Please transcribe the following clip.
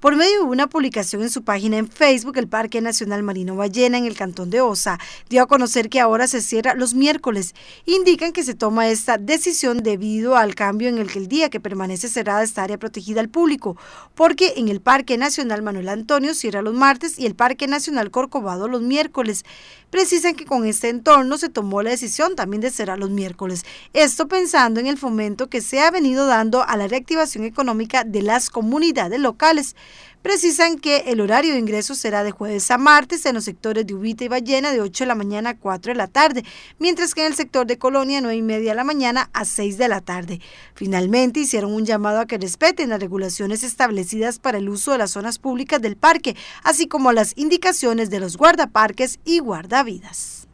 Por medio de una publicación en su página en Facebook, el Parque Nacional Marino Ballena en el Cantón de Osa dio a conocer que ahora se cierra los miércoles. Indican que se toma esta decisión debido al cambio en el que el día que permanece cerrada esta área protegida al público, porque en el Parque Nacional Manuel Antonio cierra los martes y el Parque Nacional Corcovado los miércoles. Precisan que con este entorno se tomó la decisión también de cerrar los miércoles. Esto pensando en el fomento que se ha venido dando a la reactivación económica de las comunidades locales precisan que el horario de ingreso será de jueves a martes en los sectores de Ubita y Ballena de 8 de la mañana a 4 de la tarde, mientras que en el sector de Colonia 9 y media de la mañana a 6 de la tarde. Finalmente hicieron un llamado a que respeten las regulaciones establecidas para el uso de las zonas públicas del parque, así como las indicaciones de los guardaparques y guardavidas.